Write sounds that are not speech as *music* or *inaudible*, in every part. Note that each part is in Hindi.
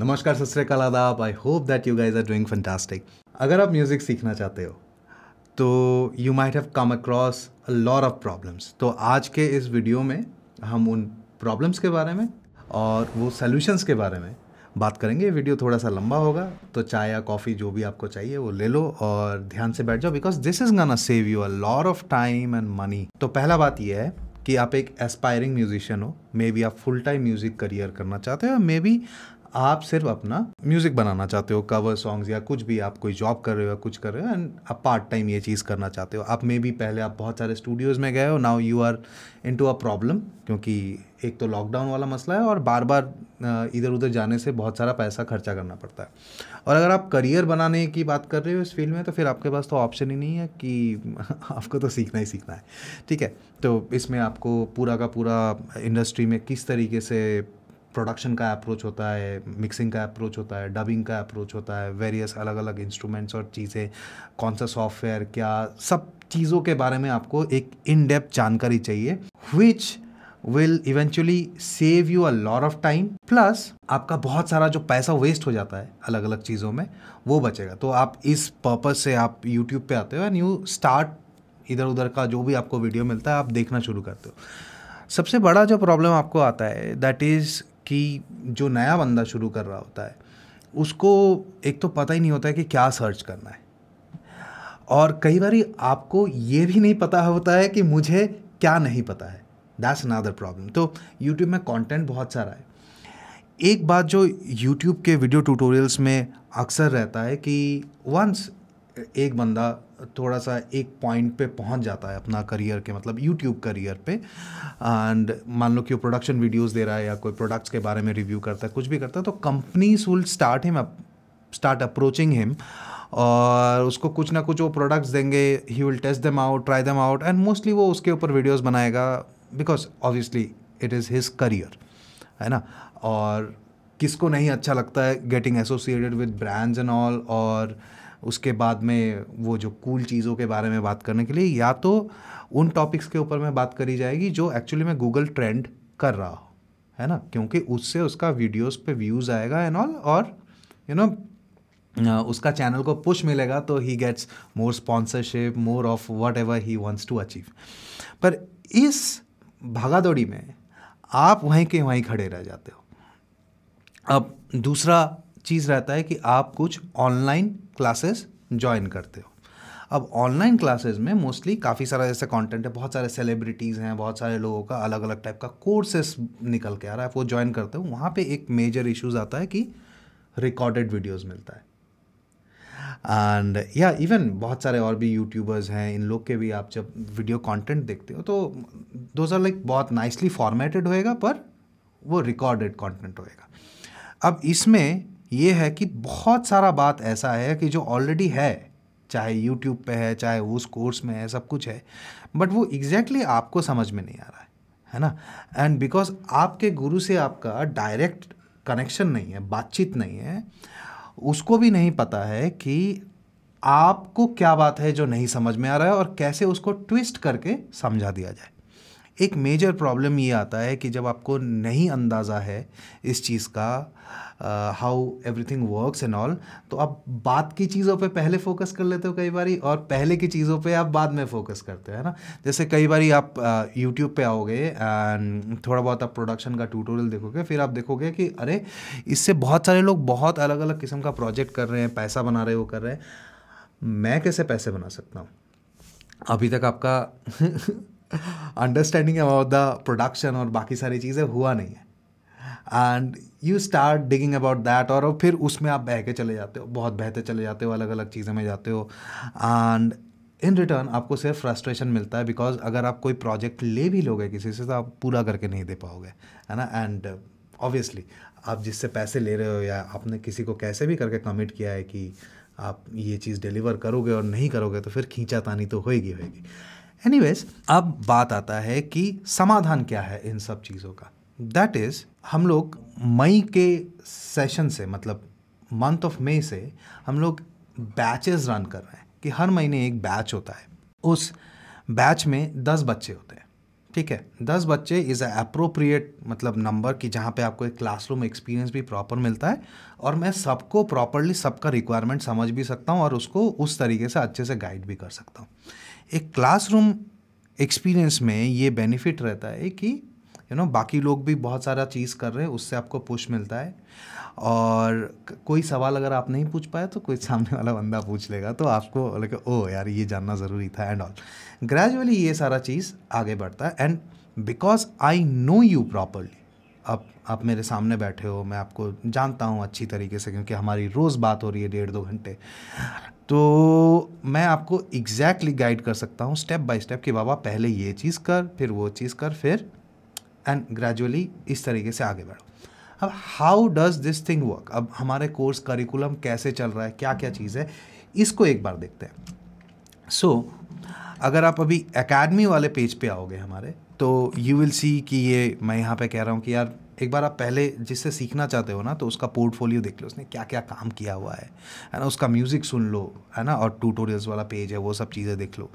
नमस्कार सत आदाब I hope that you guys are doing fantastic अगर आप म्यूज़िक सीखना चाहते हो तो you might have come across a lot of problems तो आज के इस वीडियो में हम उन प्रॉब्लम्स के बारे में और वो सॉल्यूशंस के बारे में बात करेंगे वीडियो थोड़ा सा लंबा होगा तो चाय या कॉफ़ी जो भी आपको चाहिए वो ले लो और ध्यान से बैठ जाओ because this is gonna save you a lot of time and money तो पहला बात यह है कि आप एक एस्पायरिंग म्यूजिशियन हो मे बी आप फुल टाइम म्यूज़िक करियर करना चाहते हो मे बी आप सिर्फ अपना म्यूज़िक बनाना चाहते हो कवर सॉन्ग्स या कुछ भी आप कोई जॉब कर रहे हो या कुछ कर रहे हो एंड आप पार्ट टाइम ये चीज़ करना चाहते हो आप मे भी पहले आप बहुत सारे स्टूडियोज़ में गए हो now you are into a problem क्योंकि एक तो लॉकडाउन वाला मसला है और बार बार इधर उधर जाने से बहुत सारा पैसा खर्चा करना पड़ता है और अगर आप करियर बनाने की बात कर रहे हो इस फील्ड में तो फिर आपके पास तो ऑप्शन ही नहीं है कि *laughs* आपको तो सीखना ही सीखना है ठीक है तो इसमें आपको पूरा का पूरा इंडस्ट्री में किस तरीके से प्रोडक्शन का अप्रोच होता है मिक्सिंग का अप्रोच होता है डबिंग का अप्रोच होता है वेरियस अलग अलग इंस्ट्रूमेंट्स और चीज़ें कौन सा सॉफ्टवेयर क्या सब चीज़ों के बारे में आपको एक इन डेप्थ जानकारी चाहिए which will eventually save you a lot of time plus आपका बहुत सारा जो पैसा वेस्ट हो जाता है अलग अलग चीज़ों में वो बचेगा तो आप इस पर्पज़ से आप यूट्यूब पे आते हो एंड यू स्टार्ट इधर उधर का जो भी आपको वीडियो मिलता है आप देखना शुरू करते हो सबसे बड़ा जो प्रॉब्लम आपको आता है दैट इज़ कि जो नया बंदा शुरू कर रहा होता है उसको एक तो पता ही नहीं होता है कि क्या सर्च करना है और कई बार आपको ये भी नहीं पता होता है कि मुझे क्या नहीं पता है दैट्स अनादर प्रॉब्लम तो यूट्यूब में कंटेंट बहुत सारा है एक बात जो यूट्यूब के वीडियो ट्यूटोरियल्स में अक्सर रहता है कि वंस एक बंदा थोड़ा सा एक पॉइंट पे पहुंच जाता है अपना करियर के मतलब यूट्यूब करियर पे एंड मान लो कि वो प्रोडक्शन वीडियोस दे रहा है या कोई प्रोडक्ट्स के बारे में रिव्यू करता है कुछ भी करता है तो companies will start him start approaching him और उसको कुछ ना कुछ वो प्रोडक्ट्स देंगे he will test them out try them out and mostly वो उसके ऊपर वीडियोज़ बनाएगा because obviously it is his career है ना और किसको नहीं अच्छा लगता है getting associated with brands and all और उसके बाद में वो जो कूल चीज़ों के बारे में बात करने के लिए या तो उन टॉपिक्स के ऊपर में बात करी जाएगी जो एक्चुअली में गूगल ट्रेंड कर रहा हो है ना क्योंकि उससे उसका वीडियोस पे व्यूज़ आएगा एंड ऑल और यू you नो know, उसका चैनल को पुश मिलेगा तो ही gets more sponsorship more of whatever he wants to achieve पर इस भागादौड़ी में आप वहीं के वहीं खड़े रह जाते हो अब दूसरा चीज़ रहता है कि आप कुछ ऑनलाइन क्लासेस ज्वाइन करते हो अब ऑनलाइन क्लासेस में मोस्टली काफ़ी सारा जैसे कंटेंट है बहुत सारे सेलिब्रिटीज़ हैं बहुत सारे लोगों का अलग अलग टाइप का कोर्सेस निकल के आ रहा है वो ज्वाइन करते हो वहाँ पे एक मेजर इश्यूज आता है कि रिकॉर्डेड वीडियोस मिलता है एंड या इवन बहुत सारे और भी यूट्यूबर्स हैं इन लोग के भी आप जब वीडियो कंटेंट देखते हो तो दो आर लाइक बहुत नाइसली फॉर्मेटेड होएगा पर वो रिकॉर्डेड कंटेंट होएगा अब इसमें ये है कि बहुत सारा बात ऐसा है कि जो ऑलरेडी है चाहे यूट्यूब पे है चाहे उस कोर्स में है सब कुछ है बट वो एग्जैक्टली exactly आपको समझ में नहीं आ रहा है है ना एंड बिकॉज आपके गुरु से आपका डायरेक्ट कनेक्शन नहीं है बातचीत नहीं है उसको भी नहीं पता है कि आपको क्या बात है जो नहीं समझ में आ रहा है और कैसे उसको ट्विस्ट करके समझा दिया जाए एक मेजर प्रॉब्लम ये आता है कि जब आपको नहीं अंदाज़ा है इस चीज़ का how everything works and all तो आप बात की चीज़ों पे पहले फोकस कर लेते हो कई बार और पहले की चीज़ों पे आप बाद में फोकस करते हो है ना जैसे कई बार आप यूट्यूब uh, पे आओगे एंड थोड़ा बहुत आप प्रोडक्शन का ट्यूटोरियल देखोगे फिर आप देखोगे कि अरे इससे बहुत सारे लोग बहुत अलग अलग किस्म का प्रोजेक्ट कर रहे हैं पैसा बना रहे वो कर रहे हैं मैं कैसे पैसे बना सकता हूँ अभी तक आपका अंडरस्टैंडिंग अबाउट द प्रोडक्शन और बाकी सारी चीज़ें हुआ नहीं है and you start digging about that और फिर उसमें आप बह के चले जाते हो बहुत बहते चले जाते हो अलग अलग चीज़ें में जाते हो एंड इन रिटर्न आपको सिर्फ फ्रस्ट्रेशन मिलता है बिकॉज अगर आप कोई प्रोजेक्ट ले भी लोगे किसी से तो आप पूरा करके नहीं दे पाओगे है ना एंड ऑब्वियसली आप जिससे पैसे ले रहे हो या आपने किसी को कैसे भी करके कमिट किया है कि आप ये चीज़ डिलीवर करोगे और नहीं करोगे तो फिर खींचा तानी तो होएगी होएगी एनीवेज अब बात आता है कि समाधान क्या है इन सब चीज़ों का दैट इज़ हम लोग मई के सेशन से मतलब मंथ ऑफ मई से हम लोग बैचेस रन कर रहे हैं कि हर महीने एक बैच होता है उस बैच में दस बच्चे होते हैं ठीक है दस बच्चे इज़ अप्रोप्रिएट मतलब नंबर कि जहाँ पे आपको एक क्लासरूम एक्सपीरियंस भी प्रॉपर मिलता है और मैं सबको प्रॉपरली सबका रिक्वायरमेंट समझ भी सकता हूँ और उसको उस तरीके से अच्छे से गाइड भी कर सकता हूँ एक क्लासरूम एक्सपीरियंस में ये बेनिफिट रहता है कि यू नो बाकी लोग भी बहुत सारा चीज़ कर रहे हैं उससे आपको पुश मिलता है और कोई सवाल अगर आप नहीं पूछ पाए तो कोई सामने वाला बंदा पूछ लेगा तो आपको लगे ओ यार ये जानना ज़रूरी था एंड ऑल ग्रेजुअली ये सारा चीज़ आगे बढ़ता है and because I know you properly अब आप मेरे सामने बैठे हो मैं आपको जानता हूँ अच्छी तरीके से क्योंकि हमारी रोज़ बात हो रही है डेढ़ दो घंटे तो मैं आपको एग्जैक्टली गाइड कर सकता हूँ स्टेप बाय स्टेप कि बाबा पहले ये चीज़ कर फिर वो चीज़ कर फिर एंड ग्रेजुअली इस तरीके से आगे बढ़ो अब how does this thing work अब हमारे कोर्स करिकुलम कैसे चल रहा है क्या क्या चीज़ है इसको एक बार देखते हैं सो so, अगर आप अभी एकेडमी वाले पेज पे आओगे हमारे तो यू विल सी कि ये मैं यहाँ पे कह रहा हूँ कि यार एक बार आप पहले जिससे सीखना चाहते हो ना तो उसका पोर्टफोलियो देख लो उसने क्या क्या काम किया हुआ है है ना उसका म्यूज़िक सुन लो है ना और ट्यूटोरियल्स वाला पेज है वो सब चीज़ें देख लो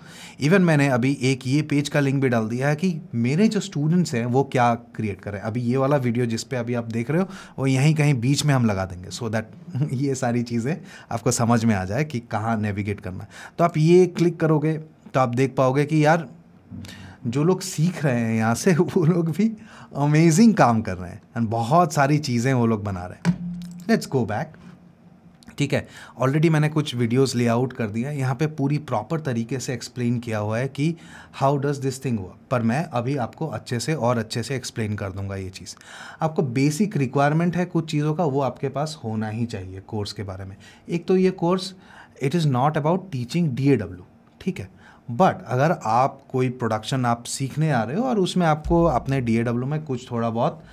इवन मैंने अभी एक ये पेज का लिंक भी डाल दिया है कि मेरे जो स्टूडेंट्स हैं वो क्या क्रिएट कर रहे हैं अभी ये वाला वीडियो जिस अभी आप देख रहे हो वो यहीं कहीं बीच में हम लगा देंगे सो so दैट *laughs* ये सारी चीज़ें आपको समझ में आ जाए कि कहाँ नेविगेट करना है तो आप ये क्लिक करोगे तो आप देख पाओगे कि यार जो लोग सीख रहे हैं यहाँ से *laughs* वो लोग भी अमेजिंग काम कर रहे हैं एंड बहुत सारी चीज़ें वो लोग बना रहे हैं लेट्स गो बैक ठीक है ऑलरेडी मैंने कुछ वीडियोस लेआउट कर दिया यहाँ पे पूरी प्रॉपर तरीके से एक्सप्लेन किया हुआ है कि how does this thing work पर मैं अभी आपको अच्छे से और अच्छे से एक्सप्लेन कर दूंगा ये चीज़ आपको बेसिक रिक्वायरमेंट है कुछ चीज़ों का वो आपके पास होना ही चाहिए कोर्स के बारे में एक तो ये course it is not about teaching the ठीक है बट अगर आप कोई प्रोडक्शन आप सीखने आ रहे हो और उसमें आपको अपने डी में कुछ थोड़ा बहुत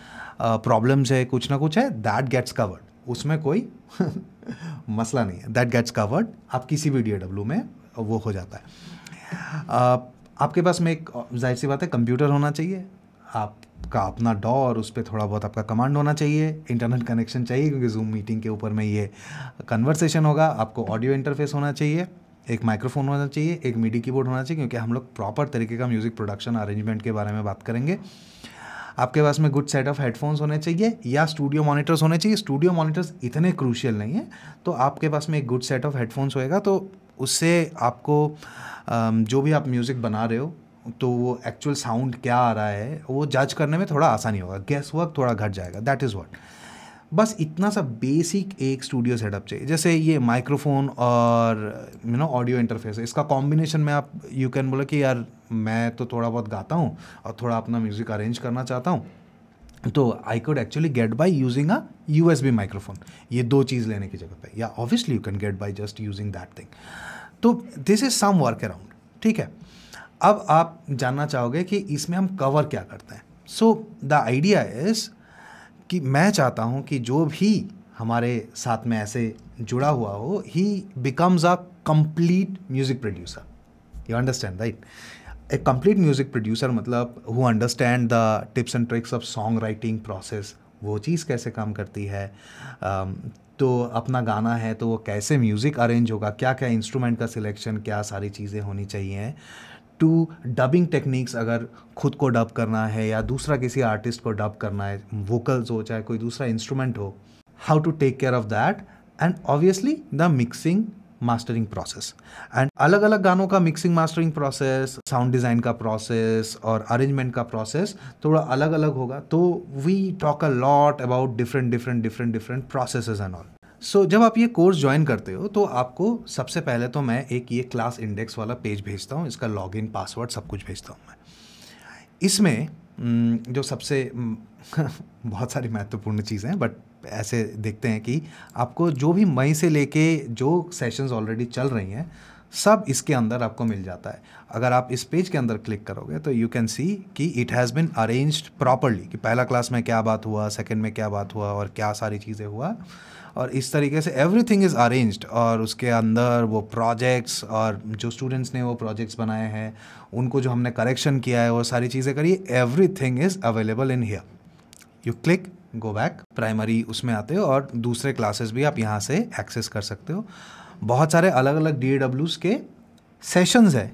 प्रॉब्लम्स है कुछ ना कुछ है दैट गेट्स कवर्ड उसमें कोई *laughs* मसला नहीं है दैट गेट्स कवर्ड आप किसी भी डी में वो हो जाता है आपके पास में एक जाहिर सी बात है कंप्यूटर होना चाहिए आपका अपना डॉ और उस पर थोड़ा बहुत आपका कमांड होना चाहिए इंटरनेट कनेक्शन चाहिए क्योंकि जूम मीटिंग के ऊपर में ये कन्वर्सेशन होगा आपको ऑडियो इंटरफेस होना चाहिए एक माइक्रोफोन होना चाहिए एक मीडी कीबोर्ड होना चाहिए क्योंकि हम लोग प्रॉपर तरीके का म्यूज़िक प्रोडक्शन अरेंजमेंट के बारे में बात करेंगे आपके पास में गुड सेट ऑफ हेडफोन्स होने चाहिए या स्टूडियो मॉनिटर्स होने चाहिए स्टूडियो मॉनिटर्स इतने क्रूशियल नहीं है तो आपके पास में एक गुड सेट ऑफ हेडफोन्स होएगा तो उससे आपको जो भी आप म्यूज़िक बना रहे हो तो वो एक्चुअल साउंड क्या आ रहा है वो जज करने में थोड़ा आसानी होगा गैस वर्क थोड़ा घट जाएगा दैट इज़ वॉट बस इतना सा बेसिक एक स्टूडियो सेटअप चाहिए जैसे ये माइक्रोफोन और यू नो ऑडियो इंटरफेस है इसका कॉम्बिनेशन में आप यू कैन बोलो कि यार मैं तो थोड़ा बहुत गाता हूँ और थोड़ा अपना म्यूज़िक अरेंज करना चाहता हूँ तो I could actually get by using a U S B microphone ये दो चीज़ लेने की जगह पे या obviously you can get by just using that thing तो this is some workaround ठीक है अब आप जानना चाहोगे कि इसमें हम कवर क्या करते हैं सो द आइडिया इज़ कि मैं चाहता हूँ कि जो भी हमारे साथ में ऐसे जुड़ा हुआ हो he becomes a complete music producer you understand right a complete music producer मतलब who understand the tips and tricks of songwriting process वो चीज़ कैसे काम करती है um, तो अपना गाना है तो वो कैसे म्यूज़िक अरेंज होगा क्या क्या इंस्ट्रूमेंट का सिलेक्शन क्या सारी चीज़ें होनी चाहिए टू डबिंग टेक्निक्स अगर खुद को डब करना है या दूसरा किसी आर्टिस्ट को डब करना है वोकल्स हो चाहे कोई दूसरा इंस्ट्रूमेंट हो how to take care of that and obviously the mixing mastering process and अलग अलग गानों का mixing mastering process sound design का प्रोसेस और अरेंजमेंट का प्रोसेस थोड़ा अलग अलग होगा तो we talk a lot about different different different different process and all so so, जब आप ये कोर्स ज्वाइन करते हो तो आपको सबसे पहले तो मैं एक ये क्लास इंडेक्स वाला पेज भेजता हूँ इसका लॉगिन पासवर्ड सब कुछ भेजता हूँ मैं इसमें जो सबसे *laughs* बहुत सारी महत्वपूर्ण चीज़ें हैं बट ऐसे देखते हैं कि आपको जो भी मई से लेके जो सेशंस ऑलरेडी चल रही हैं सब इसके अंदर आपको मिल जाता है अगर आप इस पेज के अंदर क्लिक करोगे तो यू कैन सी कि it has been arranged properly कि पहला क्लास में क्या बात हुआ सेकेंड में क्या बात हुआ और क्या सारी चीज़ें हुआ और इस तरीके से एवरीथिंग इज़ अरेंज्ड और उसके अंदर वो प्रोजेक्ट्स और जो स्टूडेंट्स ने वो प्रोजेक्ट्स बनाए हैं उनको जो हमने करेक्शन किया है वो सारी चीज़ें करिए everything is available in here you click go back primary उसमें आते हो और दूसरे क्लासेस भी आप यहाँ से एक्सेस कर सकते हो बहुत सारे अलग अलग डी के सेशंस हैं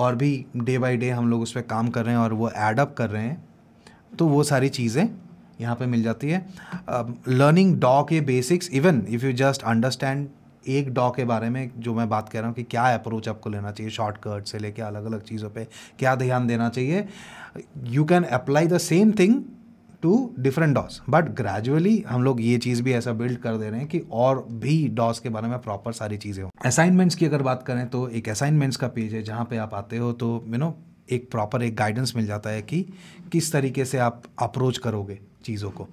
और भी डे बाय डे हम लोग उस पर काम कर रहे हैं और वो एडअप कर रहे हैं तो वो सारी चीज़ें यहाँ पे मिल जाती है लर्निंग डॉ के basics even if you just understand एक डॉ के बारे में जो मैं बात कर रहा हूँ कि क्या अप्रोच आपको लेना चाहिए शॉर्टकट से लेके अलग अलग चीज़ों पे क्या ध्यान देना चाहिए you can apply the same thing to different DAWs but gradually हम लोग ये चीज़ भी ऐसा बिल्ड कर दे रहे हैं कि और भी डॉस के बारे में प्रॉपर सारी चीज़ें हों असाइनमेंट्स की अगर बात करें तो एक असाइनमेंट्स का पेज है जहाँ पे आप आते हो तो यू you नो know, एक प्रॉपर एक गाइडेंस मिल जाता है कि किस तरीके से आप अप्रोच करोगे चीज़ों को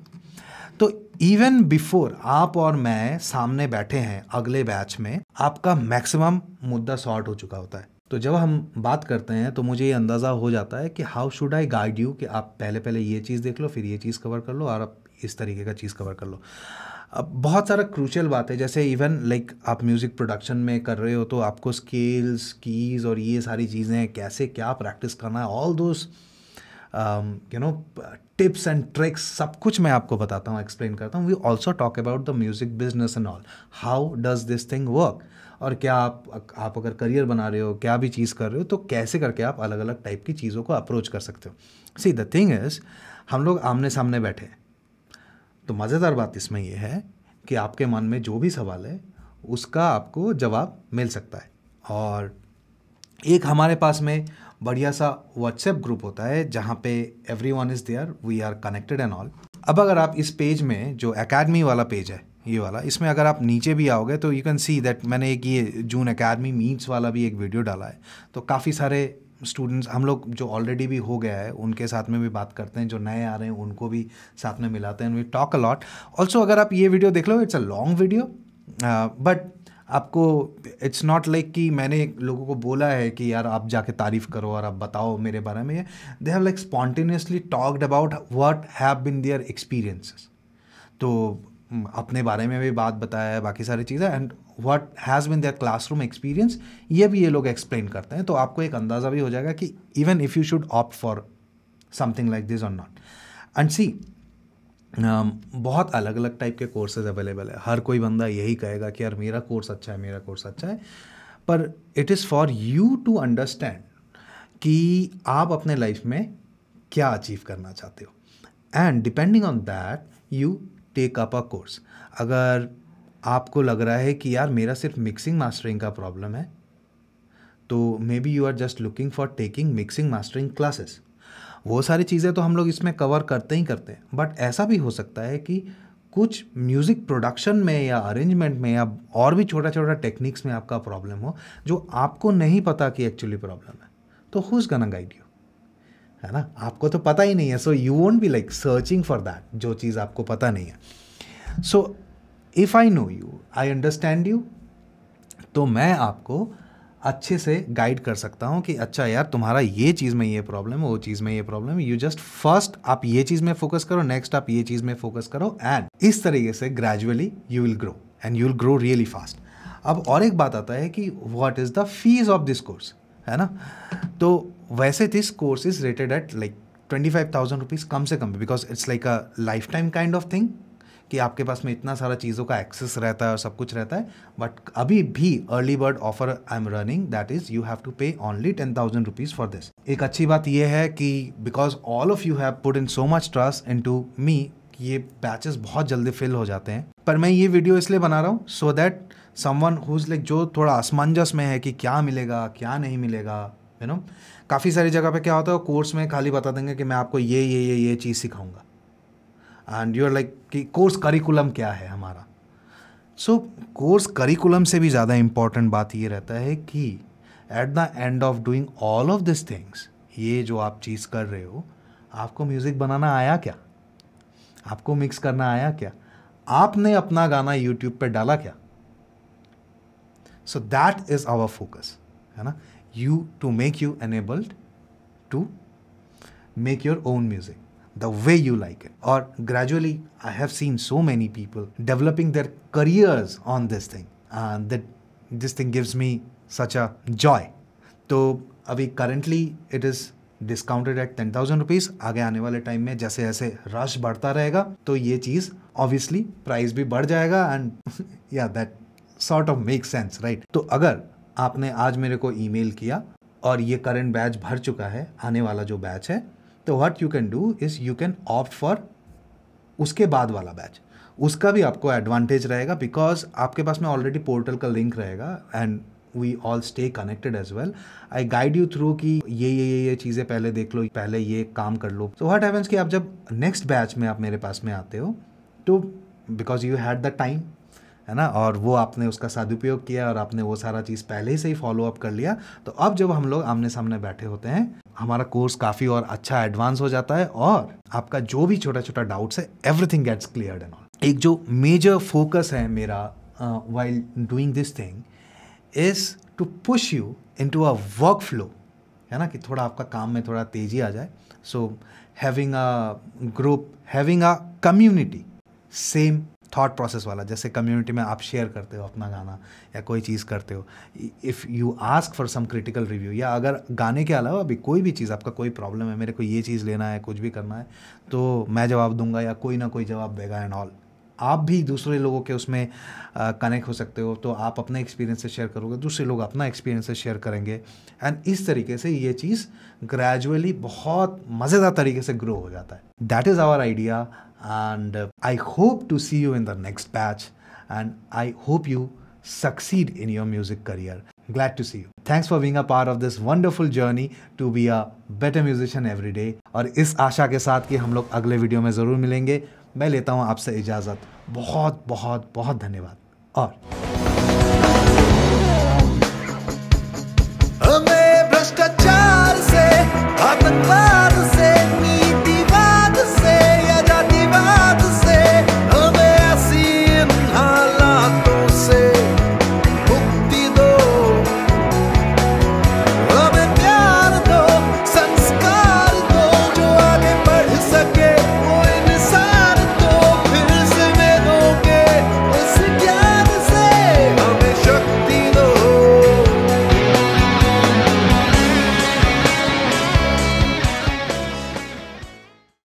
तो इवन बिफोर आप और मैं सामने बैठे हैं अगले बैच में आपका मैक्सिमम मुद्दा सॉर्ट हो चुका होता है तो जब हम बात करते हैं तो मुझे ये अंदाज़ा हो जाता है कि how should I guide you कि आप पहले पहले ये चीज़ देख लो फिर ये चीज़ कवर कर लो और आप इस तरीके का चीज़ कवर कर लो अब बहुत सारा क्रूशल बात है जैसे इवन लाइक like, आप म्यूज़िक प्रोडक्शन में कर रहे हो तो आपको स्केल्स कीज़ और ये सारी चीज़ें कैसे क्या प्रैक्टिस करना है all those you know tips and tricks सब कुछ मैं आपको बताता हूँ एक्सप्लेन करता हूँ we also talk about the music business and all how does this thing work और क्या आप आप अगर करियर बना रहे हो क्या भी चीज़ कर रहे हो तो कैसे करके आप अलग अलग टाइप की चीज़ों को अप्रोच कर सकते हो सी द थिंग इज़ हम लोग आमने सामने बैठे तो मज़ेदार बात इसमें यह है कि आपके मन में जो भी सवाल है उसका आपको जवाब मिल सकता है और एक हमारे पास में बढ़िया सा व्हाट्सएप ग्रुप होता है जहाँ पे everyone is there we are connected and all अब अगर आप इस पेज में जो एकेडमी वाला पेज है ये वाला इसमें अगर आप नीचे भी आओगे तो यू कैन सी दैट मैंने एक ये जून अकेडमी मीट्स वाला भी एक वीडियो डाला है तो काफ़ी सारे स्टूडेंट्स हम लोग जो ऑलरेडी भी हो गया है उनके साथ में भी बात करते हैं जो नए आ रहे हैं उनको भी साथ में मिलाते हैं वी टॉक अलॉट ऑल्सो अगर आप ये वीडियो देख लो it's a long video but आपको इट्स नॉट लाइक कि मैंने लोगों को बोला है कि यार आप जाके तारीफ़ करो और आप बताओ मेरे बारे में they have like spontaneously talked about what have been their experiences तो हम्म, अपने बारे में भी बात बताया है बाकी सारी चीज़ें and what has been their classroom experience ये भी ये लोग एक्सप्लेन करते हैं तो आपको एक अंदाज़ा भी हो जाएगा कि even if you should opt for something like this और नॉट एंड सी बहुत अलग अलग टाइप के कोर्सेज अवेलेबल है हर कोई बंदा यही कहेगा कि यार मेरा कोर्स अच्छा है मेरा कोर्स अच्छा है पर it is for you to understand कि आप अपने लाइफ में क्या अचीव करना चाहते हो and depending on that you take up a course अगर आपको लग रहा है कि यार मेरा सिर्फ मिक्सिंग मास्टरिंग का प्रॉब्लम है तो may be you are just looking for taking mixing mastering classes वो सारी चीज़ें तो हम लोग इसमें कवर करते ही करते हैं बट ऐसा भी हो सकता है कि कुछ म्यूज़िक प्रोडक्शन में या अरेंजमेंट में या और भी छोटा छोटा टेक्निक्स में आपका प्रॉब्लम हो जो आपको नहीं पता कि एक्चुअली प्रॉब्लम है तो who is gonna guide you है ना आपको तो पता ही नहीं है so you won't be like searching for that जो चीज़ आपको पता नहीं है so if I know you I understand you तो मैं आपको अच्छे से गाइड कर सकता हूँ कि अच्छा यार तुम्हारा ये चीज़ में ये प्रॉब्लम है वो चीज़ में ये प्रॉब्लम है यू जस्ट फर्स्ट आप ये चीज़ में फोकस करो नेक्स्ट आप ये चीज़ में फोकस करो एंड इस तरीके से gradually you will grow and you will grow really fast अब और एक बात आता है कि what is the fees of this course है ना तो वैसे this course is rated at like twenty five thousand rupees कम से कम because it's like a lifetime kind of thing कि आपके पास में इतना सारा चीज़ों का एक्सेस रहता है और सब कुछ रहता है बट अभी भी early bird offer I am running that is you have to pay only ten thousand rupees for this एक अच्छी बात यह है कि because all of you have put in so much trust into me ये बैचेस बहुत जल्दी फिल हो जाते हैं पर मैं ये वीडियो इसलिए बना रहा हूँ so that someone whose like जो थोड़ा असमंजस में है कि क्या मिलेगा क्या नहीं मिलेगा यू नो काफ़ी सारी जगह पे क्या होता है कोर्स में खाली बता देंगे कि मैं आपको ये ये ये ये चीज़ सिखाऊंगा एंड यू आर लाइक कि कोर्स करिकुलम क्या है हमारा सो कोर्स करिकुलम से भी ज़्यादा इम्पॉर्टेंट बात ये रहता है कि at the end of doing all of this things ये जो आप चीज़ कर रहे हो आपको म्यूज़िक बनाना आया क्या आपको मिक्स करना आया क्या आपने अपना गाना यूट्यूब पर डाला क्या so that is our focus है ना you to make you enabled to make your own music the way you like it और gradually I have seen so many people developing their careers on this thing that this thing gives me such a joy तो अभी currently it is discounted at ten thousand rupees आगे आने वाले टाइम में जैसे जैसे रश बढ़ता रहेगा तो ये चीज ऑब्वियसली प्राइस भी बढ़ जाएगा and yeah that sort of make sense right तो अगर आपने आज मेरे को ईमेल किया और ये करंट बैच भर चुका है आने वाला जो बैच है तो what you can do is you can opt for उसके बाद वाला बैच उसका भी आपको एडवांटेज रहेगा बिकॉज आपके पास में ऑलरेडी पोर्टल का लिंक रहेगा and we all stay connected as well I guide you through कि ये ये ये ये चीज़ें पहले देख लो पहले ये काम कर लो सो वट हैपन्स कि आप जब नेक्स्ट बैच में आप मेरे पास में आते हो तो because you had the time है ना और वो आपने उसका सदुपयोग किया और आपने वो सारा चीज़ पहले ही से ही फॉलो अप कर लिया तो अब जब हम लोग आमने सामने बैठे होते हैं हमारा कोर्स काफ़ी और अच्छा एडवांस हो जाता है और आपका जो भी छोटा छोटा डाउट्स है everything gets clear and all एक जो मेजर फोकस है मेरा while doing this thing is to push you into a workflow है ना कि थोड़ा आपका काम में थोड़ा तेज़ी आ जाए so having a group having a community same thought process वाला जैसे कम्युनिटी में आप शेयर करते हो अपना गाना या कोई चीज़ करते हो if you ask for some critical review या अगर गाने के अलावा अभी कोई भी चीज़ आपका कोई प्रॉब्लम है मेरे को ये चीज़ लेना है कुछ भी करना है तो मैं जवाब दूंगा या कोई ना कोई जवाब देगा एंड ऑल आप भी दूसरे लोगों के उसमें कनेक्ट हो सकते हो तो आप अपने एक्सपीरियंस से शेयर करोगे दूसरे लोग अपना एक्सपीरियंस से शेयर करेंगे एंड इस तरीके से ये चीज़ ग्रेजुअली बहुत मज़ेदार तरीके से ग्रो हो जाता है that is our idea and I hope to see you in the next batch and I hope you succeed in your music career Glad to see you. Thanks for being a part of this wonderful journey to be a better musician every day. और इस आशा के साथ कि हम लोग अगले वीडियो में ज़रूर मिलेंगे मैं लेता हूँ आपसे इजाज़त बहुत बहुत बहुत धन्यवाद और हमें भ्रष्टाचार से